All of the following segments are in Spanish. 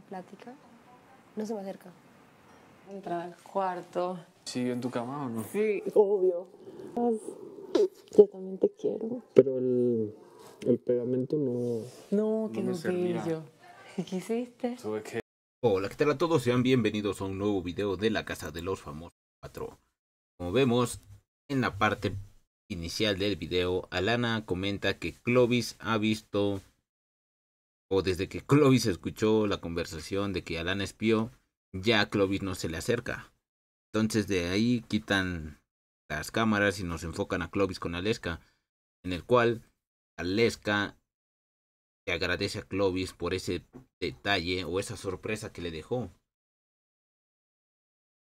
plática, no se me acerca. Entra al cuarto. ¿Sigue en tu cama o no? Sí, obvio. Yo también te quiero. Pero el, pegamento no. No, que no, no yo. ¿Qué hiciste? Hola, ¿qué tal a todos? Sean bienvenidos a un nuevo video de la Casa de los Famosos cuatro Como vemos, en la parte inicial del video, Alana comenta que Clovis ha visto desde que Clovis escuchó la conversación de que Alan espió, ya Clovis no se le acerca. Entonces de ahí quitan las cámaras y nos enfocan a Clovis con Aleska, en el cual Aleska le agradece a Clovis por ese detalle o esa sorpresa que le dejó.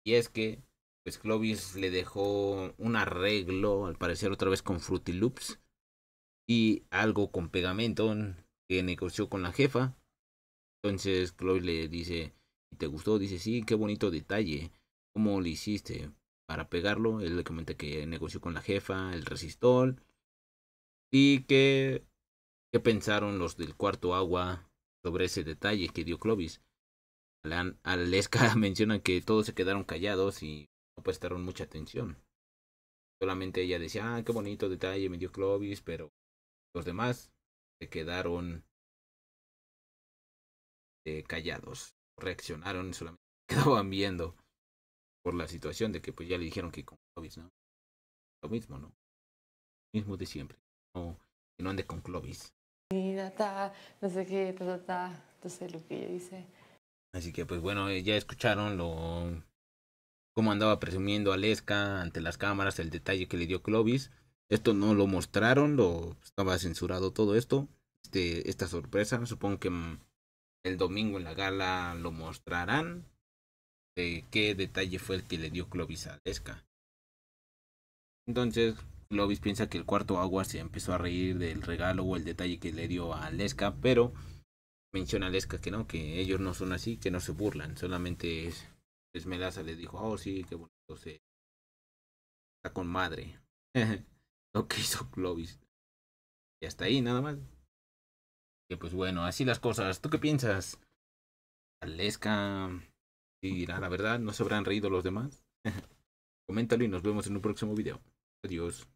Y es que pues Clovis le dejó un arreglo, al parecer otra vez con Fruity Loops y algo con pegamento que negoció con la jefa. Entonces Chloe le dice, ¿te gustó? Dice, sí, qué bonito detalle. ¿Cómo le hiciste para pegarlo? Él le comenta que negoció con la jefa, el resistol. Y que, qué pensaron los del cuarto agua sobre ese detalle que dio Clovis. A Lesca mencionan que todos se quedaron callados y no prestaron mucha atención. Solamente ella decía, ah, qué bonito detalle me dio Clovis, pero los demás se quedaron eh, callados, reaccionaron, solamente quedaban viendo por la situación de que pues ya le dijeron que con Clovis, ¿no? Lo mismo, ¿no? mismo de siempre, no, que no ande con Clovis. No sé qué, lo dice. Así que pues bueno, eh, ya escucharon lo cómo andaba presumiendo Aleska ante las cámaras, el detalle que le dio Clovis. Esto no lo mostraron, lo estaba censurado todo esto. Este, esta sorpresa, supongo que mm, el domingo en la gala lo mostrarán. De qué detalle fue el que le dio Clovis a Lesca. Entonces, Clovis piensa que el cuarto agua se empezó a reír del regalo o el detalle que le dio a Lesca, pero menciona a Lesca que no, que ellos no son así, que no se burlan, solamente es Melaza le dijo, oh sí, qué bonito se está con madre. lo que hizo Clovis. Y hasta ahí, nada más. Que pues bueno, así las cosas. ¿Tú qué piensas? Alesca dirá la verdad, no se habrán reído los demás. Coméntalo y nos vemos en un próximo video. Adiós.